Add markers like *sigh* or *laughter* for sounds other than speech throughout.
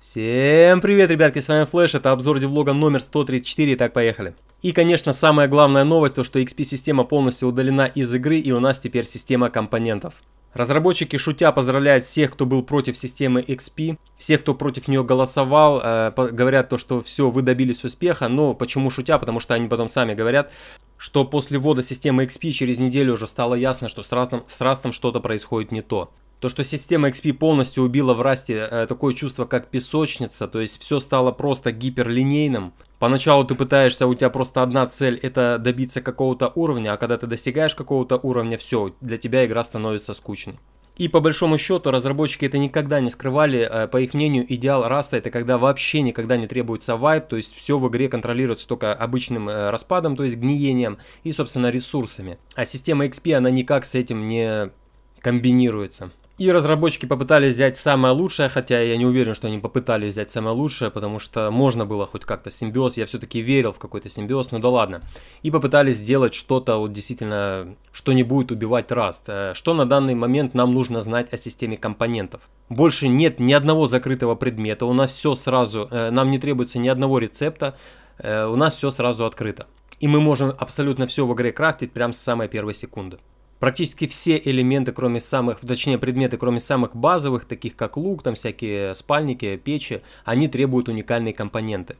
Всем привет, ребятки, с вами Флэш, это обзор девлога номер 134, так поехали. И, конечно, самая главная новость, то что XP-система полностью удалена из игры и у нас теперь система компонентов. Разработчики шутя поздравляют всех, кто был против системы XP, всех, кто против нее голосовал, э, говорят то, что все, вы добились успеха, но почему шутя, потому что они потом сами говорят, что после ввода системы XP через неделю уже стало ясно, что с Растом, с Растом что-то происходит не то. То, что система XP полностью убила в расте э, такое чувство, как песочница, то есть все стало просто гиперлинейным. Поначалу ты пытаешься, у тебя просто одна цель, это добиться какого-то уровня, а когда ты достигаешь какого-то уровня, все, для тебя игра становится скучной. И по большому счету разработчики это никогда не скрывали. Э, по их мнению, идеал раста это когда вообще никогда не требуется вайп, то есть все в игре контролируется только обычным э, распадом, то есть гниением и, собственно, ресурсами. А система XP, она никак с этим не комбинируется. И разработчики попытались взять самое лучшее, хотя я не уверен, что они попытались взять самое лучшее, потому что можно было хоть как-то симбиоз, я все-таки верил в какой-то симбиоз, но ну да ладно. И попытались сделать что-то вот действительно, что не будет убивать раст. Э, что на данный момент нам нужно знать о системе компонентов? Больше нет ни одного закрытого предмета, у нас все сразу, э, нам не требуется ни одного рецепта, э, у нас все сразу открыто. И мы можем абсолютно все в игре крафтить прямо с самой первой секунды практически все элементы, кроме самых, точнее предметы, кроме самых базовых, таких как лук, там всякие спальники, печи, они требуют уникальные компоненты.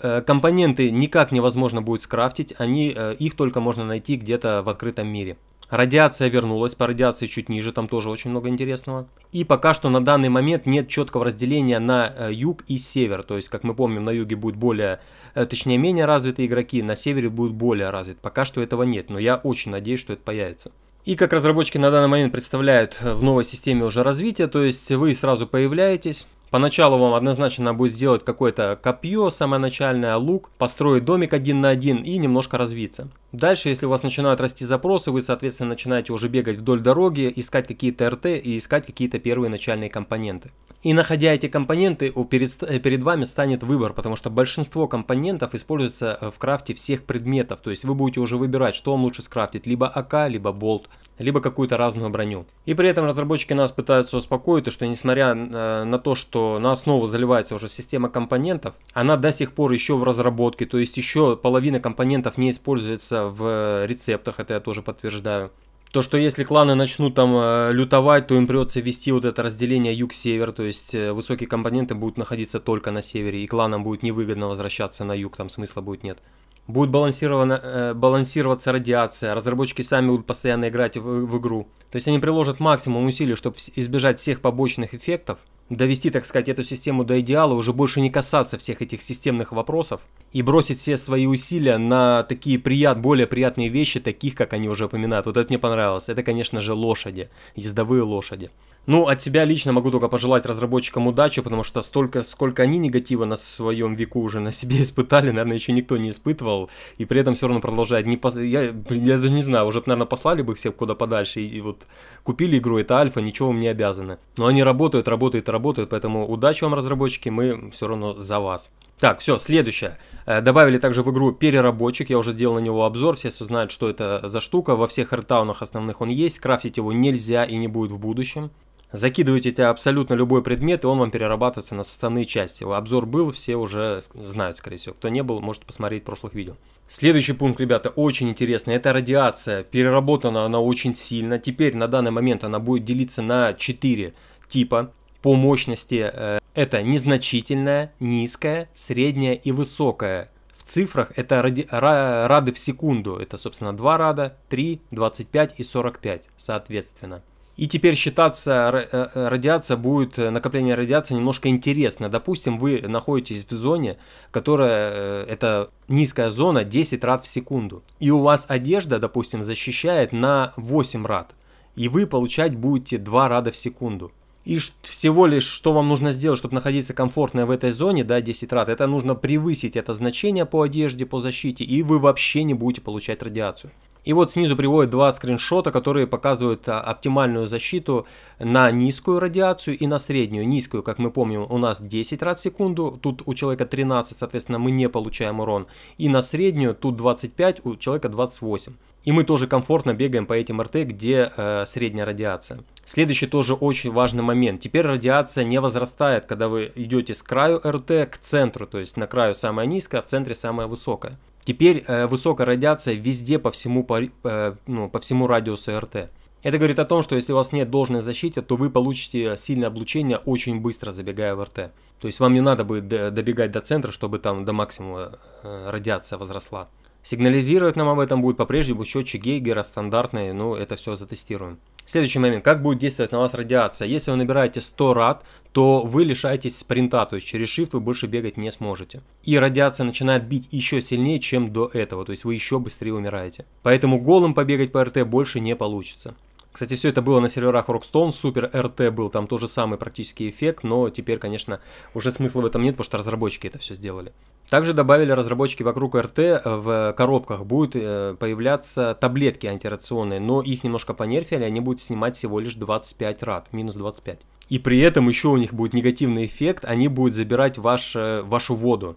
Э, компоненты никак невозможно будет скрафтить, они, э, их только можно найти где-то в открытом мире. Радиация вернулась, по радиации чуть ниже, там тоже очень много интересного. И пока что на данный момент нет четкого разделения на э, юг и север. То есть, как мы помним, на юге будут более, точнее, менее развитые игроки, на севере будут более развиты. Пока что этого нет, но я очень надеюсь, что это появится. И как разработчики на данный момент представляют в новой системе уже развитие, то есть вы сразу появляетесь, Поначалу вам однозначно надо будет сделать какое-то копье, самое начальное, лук, построить домик один на один и немножко развиться. Дальше, если у вас начинают расти запросы, вы, соответственно, начинаете уже бегать вдоль дороги, искать какие-то РТ и искать какие-то первые начальные компоненты. И находя эти компоненты, перед, э, перед вами станет выбор, потому что большинство компонентов используется э, в крафте всех предметов, то есть вы будете уже выбирать, что вам лучше скрафтить, либо АК, либо болт, либо какую-то разную броню. И при этом разработчики нас пытаются успокоить, что несмотря э, на то, что на основу заливается уже система компонентов. Она до сих пор еще в разработке, то есть еще половина компонентов не используется в э, рецептах, это я тоже подтверждаю. То, что если кланы начнут там э, лютовать, то им придется вести вот это разделение юг-север, то есть э, высокие компоненты будут находиться только на севере, и кланам будет невыгодно возвращаться на юг, там смысла будет нет. Будет балансировано, э, балансироваться радиация, разработчики сами будут постоянно играть в, в игру. То есть они приложат максимум усилий, чтобы избежать всех побочных эффектов, довести, так сказать, эту систему до идеала, уже больше не касаться всех этих системных вопросов и бросить все свои усилия на такие прият, более приятные вещи, таких, как они уже упоминают. Вот это мне понравилось. Это, конечно же, лошади, ездовые лошади. Ну, от себя лично могу только пожелать разработчикам удачи, потому что столько, сколько они негатива на своем веку уже на себе *laughs* испытали, наверное, еще никто не испытывал, и при этом все равно продолжает. Не пос... я, я даже не знаю, уже, наверное, послали бы всех куда подальше, и, и вот купили игру, это альфа, ничего вам не обязаны. Но они работают, работают, работают, поэтому удачи вам, разработчики, мы все равно за вас. Так, все, следующее. Э, добавили также в игру переработчик, я уже делал на него обзор, все знают, что это за штука, во всех хардтаунах основных он есть, крафтить его нельзя и не будет в будущем. Закидываете это абсолютно любой предмет, и он вам перерабатывается на составные части. Обзор был, все уже знают, скорее всего. Кто не был, может посмотреть прошлых видео. Следующий пункт, ребята, очень интересный. Это радиация. Переработана она очень сильно. Теперь на данный момент она будет делиться на 4 типа по мощности. Э, это незначительная, низкая, средняя и высокая В цифрах это ради, рады в секунду. Это, собственно, 2 рада, 3, 25 и 45, соответственно. И теперь считаться э, э, радиация будет, э, накопление радиации немножко интересно. Допустим, вы находитесь в зоне, которая, это низкая зона, 10 рад в секунду. И у вас одежда, допустим, защищает на 8 рад. И вы получать будете 2 рада в секунду. И всего лишь, что вам нужно сделать, чтобы находиться комфортно в этой зоне, да, 10 рад, это нужно превысить это значение по одежде, по защите, и вы вообще не будете получать радиацию. И вот снизу приводят два скриншота, которые показывают а, оптимальную защиту на низкую радиацию и на среднюю. Низкую, как мы помним, у нас 10 раз в секунду, тут у человека 13, соответственно, мы не получаем урон. И на среднюю, тут 25, у человека 28. И мы тоже комфортно бегаем по этим РТ, где э, средняя радиация. Следующий тоже очень важный момент. Теперь радиация не возрастает, когда вы идете с краю РТ к центру, то есть на краю самая низкая, а в центре самая высокая. Теперь э, высокая радиация везде по всему, по, э, ну, по всему радиусу РТ. Это говорит о том, что если у вас нет должной защиты, то вы получите сильное облучение очень быстро, забегая в РТ. То есть вам не надо будет добегать до центра, чтобы там до максимума э, радиация возросла. Сигнализировать нам об этом будет по-прежнему счетчик Гейгера стандартный, но ну, это все затестируем. Следующий момент, как будет действовать на вас радиация. Если вы набираете 100 рад, то вы лишаетесь спринта, то есть через shift вы больше бегать не сможете. И радиация начинает бить еще сильнее, чем до этого, то есть вы еще быстрее умираете. Поэтому голым побегать по РТ больше не получится. Кстати, все это было на серверах Rockstone, супер RT был, там тоже самый практически эффект, но теперь, конечно, уже смысла в этом нет, потому что разработчики это все сделали. Также добавили разработчики вокруг РТ, э, в коробках будут э, появляться таблетки антирационные, но их немножко понерфили, они будут снимать всего лишь 25 рад, минус 25. И при этом еще у них будет негативный эффект, они будут забирать ваш, э, вашу воду.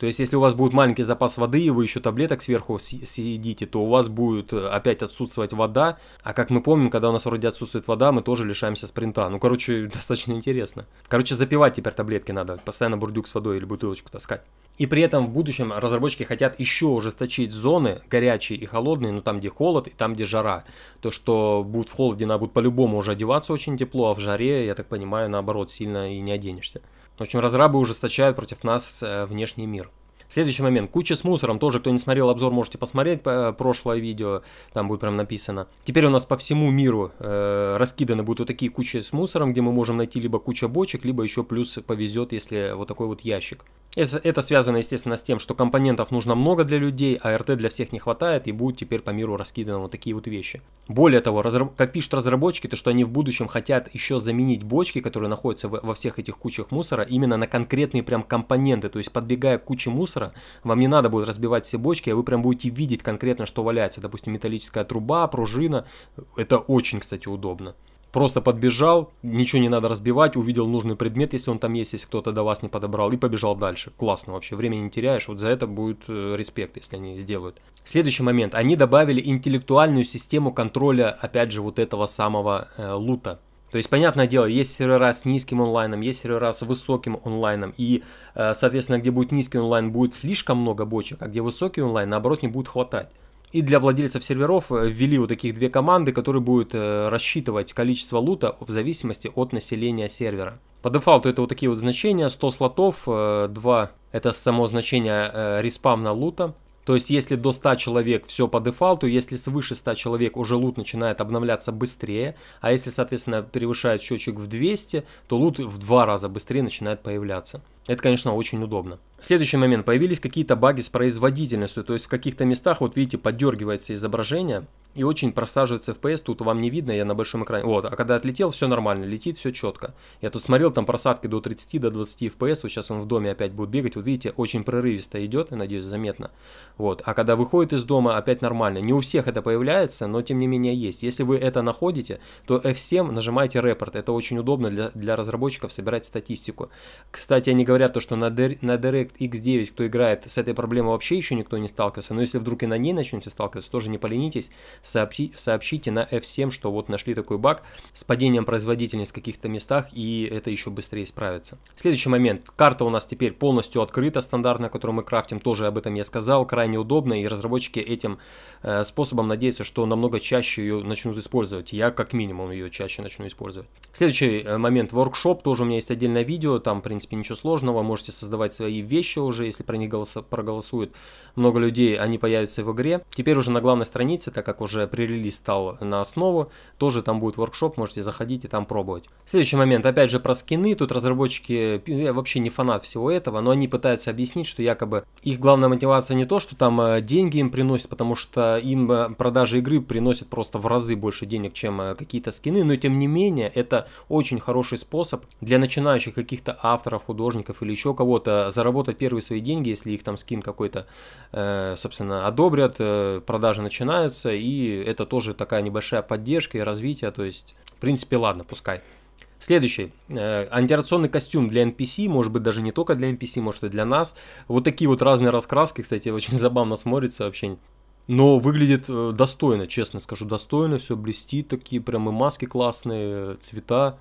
То есть, если у вас будет маленький запас воды, и вы еще таблеток сверху съедите, то у вас будет опять отсутствовать вода. А как мы помним, когда у нас вроде отсутствует вода, мы тоже лишаемся спринта. Ну, короче, *laughs* достаточно интересно. Короче, запивать теперь таблетки надо. Постоянно бурдюк с водой или бутылочку таскать. И при этом в будущем разработчики хотят еще ужесточить зоны, горячие и холодные, но ну, там, где холод и там, где жара. То, что будет в холоде, надо будет по-любому уже одеваться очень тепло, а в жаре, я так понимаю, наоборот, сильно и не оденешься. В общем, разрабы ужесточают против нас э, внешний мир. Следующий момент. Куча с мусором. Тоже, кто не смотрел обзор, можете посмотреть э, прошлое видео. Там будет прям написано. Теперь у нас по всему миру э, раскиданы будут вот такие кучи с мусором, где мы можем найти либо куча бочек, либо еще плюс повезет, если вот такой вот ящик. Это, это связано, естественно, с тем, что компонентов нужно много для людей, а РТ для всех не хватает, и будут теперь по миру раскиданы вот такие вот вещи. Более того, разраб... как пишут разработчики, то что они в будущем хотят еще заменить бочки, которые находятся во всех этих кучах мусора, именно на конкретные прям компоненты, то есть подбегая к куче мусора, мусора, вам не надо будет разбивать все бочки, а вы прям будете видеть конкретно, что валяется. Допустим, металлическая труба, пружина. Это очень, кстати, удобно. Просто подбежал, ничего не надо разбивать, увидел нужный предмет, если он там есть, если кто-то до вас не подобрал, и побежал дальше. Классно вообще, времени не теряешь, вот за это будет э, респект, если они сделают. Следующий момент, они добавили интеллектуальную систему контроля, опять же, вот этого самого э, лута. То есть, понятное дело, есть сервера с низким онлайном, есть сервера с высоким онлайном, и, э, соответственно, где будет низкий онлайн, будет слишком много бочек, а где высокий онлайн, наоборот, не будет хватать. И для владельцев серверов э, ввели вот таких две команды, которые будут э, рассчитывать количество лута в зависимости от населения сервера. По дефолту это вот такие вот значения, 100 слотов, 2 это само значение респавна лута, то есть, если до 100 человек все по дефолту, если свыше 100 человек уже лут начинает обновляться быстрее, а если, соответственно, превышает счетчик в 200, то лут в два раза быстрее начинает появляться. Это, конечно, очень удобно. Следующий момент. Появились какие-то баги с производительностью. То есть в каких-то местах, вот видите, поддергивается изображение и очень просаживается FPS. Тут вам не видно, я на большом экране. Вот, а когда отлетел, все нормально, летит все четко. Я тут смотрел, там просадки до 30, до 20 FPS. Вот сейчас он в доме опять будет бегать. Вот видите, очень прерывисто идет, я надеюсь, заметно. Вот, а когда выходит из дома, опять нормально. Не у всех это появляется, но тем не менее есть. Если вы это находите, то F7 нажимайте репорт. Это очень удобно для, для разработчиков собирать статистику. Кстати, я не говорю говорят, то, что на, D- на DirectX 9, кто играет, с этой проблемой вообще еще никто не сталкивался. Но если вдруг и на ней начнете сталкиваться, тоже не поленитесь, сообщи- сообщите на F7, что вот нашли такой баг с падением производительности в каких-то местах, и это еще быстрее справится. Следующий момент. Карта у нас теперь полностью открыта, стандартная, которую мы крафтим, тоже об этом я сказал, крайне удобно, и разработчики этим э, способом надеются, что намного чаще ее начнут использовать. Я как минимум ее чаще начну использовать. Следующий э, момент. Воркшоп. Тоже у меня есть отдельное видео, там, в принципе, ничего сложного снова можете создавать свои вещи уже, если про них голоса, проголосуют много людей, они появятся в игре. Теперь уже на главной странице, так как уже пререлиз стал на основу, тоже там будет воркшоп, можете заходить и там пробовать. Следующий момент, опять же про скины, тут разработчики, я вообще не фанат всего этого, но они пытаются объяснить, что якобы их главная мотивация не то, что там э, деньги им приносят, потому что им э, продажи игры приносят просто в разы больше денег, чем э, какие-то скины, но тем не менее это очень хороший способ для начинающих каких-то авторов, художников или еще кого-то, заработать первые свои деньги, если их там скин какой-то, э, собственно, одобрят, э, продажи начинаются, и это тоже такая небольшая поддержка и развитие, то есть, в принципе, ладно, пускай. Следующий. Э, Антирадиационный костюм для NPC, может быть, даже не только для NPC, может и для нас. Вот такие вот разные раскраски, кстати, *laughs* очень забавно смотрится вообще. Но выглядит достойно, честно скажу, достойно, все блестит, такие прям и маски классные, цвета.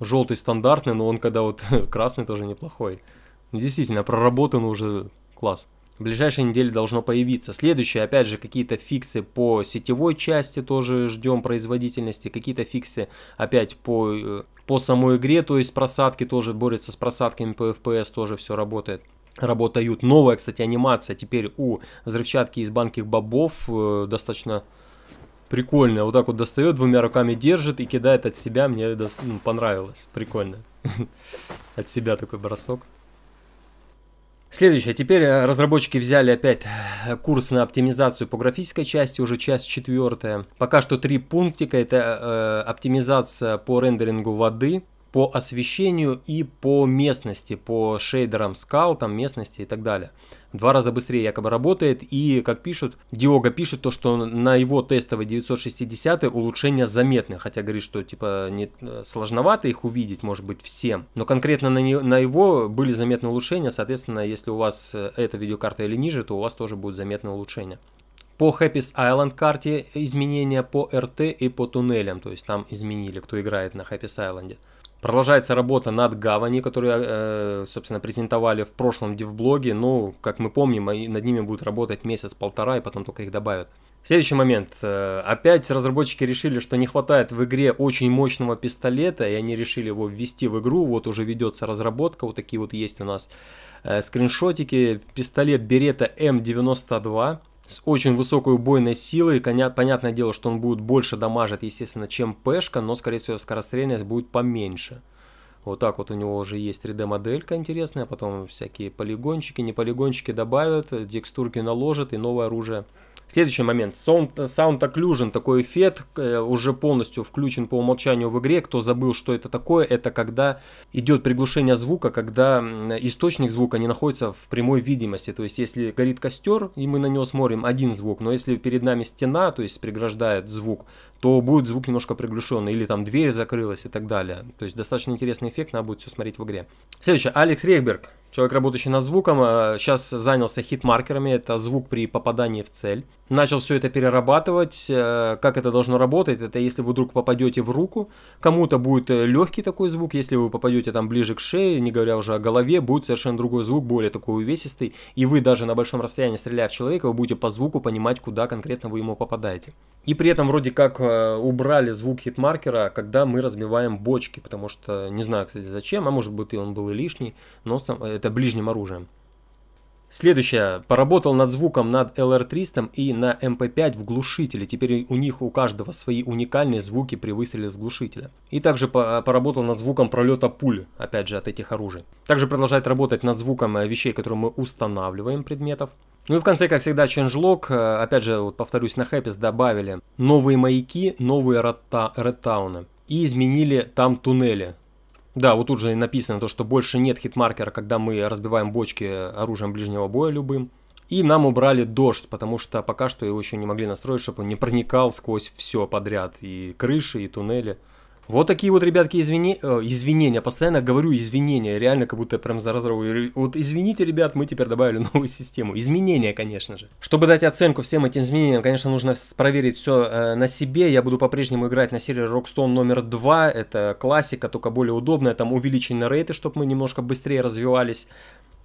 Желтый стандартный, но он когда вот *laughs* красный тоже неплохой. Ну, действительно, проработан ну, уже класс. В ближайшей неделе должно появиться. Следующее, опять же, какие-то фиксы по сетевой части тоже ждем производительности, какие-то фиксы опять по, э, по самой игре, то есть просадки тоже борются с просадками по FPS, тоже все работает работают. Новая, кстати, анимация теперь у взрывчатки из банки бобов, э, достаточно Прикольно, вот так вот достает, двумя руками держит и кидает от себя. Мне до... ну, понравилось, прикольно. *laughs* От себя такой бросок. Следующее. Теперь э, разработчики взяли опять э, курс на оптимизацию по графической части, уже часть четвертая. Пока что три пунктика. Это э, э оптимизация по рендерингу воды, по освещению и по местности, по шейдерам скал, там местности и так далее. В два раза быстрее якобы работает, и, как пишут, Диога пишет то, что на его тестовой 960 улучшения заметны, хотя говорит, что типа не, сложновато их увидеть, может быть, всем, но конкретно на, не, на его были заметны улучшения, соответственно, если у вас э, эта видеокарта или ниже, то у вас тоже будут заметны улучшения. По Happy's Island карте изменения по РТ и по туннелям, то есть там изменили, кто играет на Happy's Island. Продолжается работа над гавани, которую, э, собственно, презентовали в прошлом дивблоге. Ну, как мы помним, над ними будут работать месяц-полтора, и потом только их добавят. Следующий момент. Э, опять разработчики решили, что не хватает в игре очень мощного пистолета, и они решили его ввести в игру. Вот уже ведется разработка, вот такие вот есть у нас э, скриншотики. Пистолет Берета М92 с очень высокой убойной силой. понятное дело, что он будет больше дамажить, естественно, чем пешка, но, скорее всего, скорострельность будет поменьше. Вот так вот у него уже есть 3D-моделька интересная, потом всякие полигончики, не полигончики добавят, текстурки наложат и новое оружие Следующий момент. Sound, Sound Occlusion, такой эффект, э, уже полностью включен по умолчанию в игре. Кто забыл, что это такое, это когда идет приглушение звука, когда источник звука не находится в прямой видимости. То есть, если горит костер, и мы на него смотрим, один звук, но если перед нами стена, то есть преграждает звук, то будет звук немножко приглушенный, или там дверь закрылась и так далее. То есть, достаточно интересный эффект, надо будет все смотреть в игре. Следующее. Алекс Рейхберг. Человек, работающий над звуком, сейчас э, занялся хит-маркерами, это звук при попадании в цель. Начал все это перерабатывать, э, как это должно работать, это если вы вдруг попадете в руку, кому-то будет э, легкий такой звук, если вы попадете там ближе к шее, не говоря уже о голове, будет совершенно другой звук, более такой увесистый, и вы даже на большом расстоянии, стреляя в человека, вы будете по звуку понимать, куда конкретно вы ему попадаете. И при этом вроде как убрали звук хит-маркера, когда мы разбиваем бочки, потому что, не знаю, кстати, зачем, а может быть и он был и лишний, но сам, это ближним оружием. Следующее. Поработал над звуком над LR300 и на MP5 эм в глушителе. Теперь у них у каждого свои уникальные звуки при выстреле с глушителя. И также э, поработал над звуком пролета пуль, опять же, от этих оружий. Также продолжает работать над звуком э, вещей, которые мы устанавливаем, предметов. Ну и в конце, как всегда, ченджлог. Э, опять же, вот повторюсь, на Хэппис добавили новые маяки, новые рота, ротауны. И изменили там туннели да, вот тут же написано то, что больше нет хитмаркера, когда мы разбиваем бочки оружием ближнего боя любым. И нам убрали дождь, потому что пока что его еще не могли настроить, чтобы он не проникал сквозь все подряд, и крыши, и туннели. Вот такие вот, ребятки, извини... Э, извинения. Постоянно говорю извинения. Реально, как будто я прям за разрыву. Вот извините, ребят, мы теперь добавили *laughs* новую систему. Изменения, конечно же. Чтобы дать оценку всем этим изменениям, конечно, нужно проверить все э, на себе. Я буду по-прежнему играть на серии Rockstone номер 2. Это классика, только более удобная. Там увеличены рейты, чтобы мы немножко быстрее развивались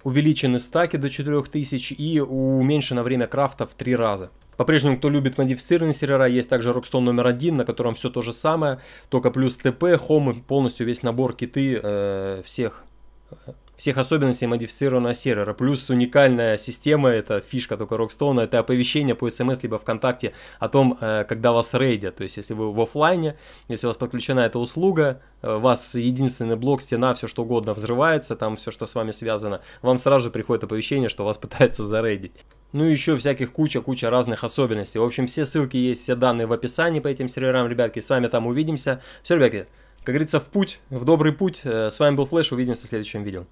увеличены стаки до 4000 и уменьшено время крафта в 3 раза. По-прежнему, кто любит модифицированные сервера, есть также Rockstone номер один, на котором все то же самое, только плюс ТП, хомы полностью весь набор киты э, всех э, всех особенностей модифицированного сервера. Плюс уникальная система, это фишка только Рокстона, это оповещение по смс либо ВКонтакте о том, э, когда вас рейдят. То есть, если вы в офлайне, если у вас подключена эта услуга, у э, вас единственный блок, стена, все что угодно взрывается, там все, что с вами связано, вам сразу же приходит оповещение, что вас пытаются зарейдить. Ну и еще всяких куча-куча разных особенностей. В общем, все ссылки есть, все данные в описании по этим серверам, ребятки. С вами там увидимся. Все, ребятки, как говорится, в путь, в добрый путь. Э, с вами был Флэш, увидимся в следующем видео.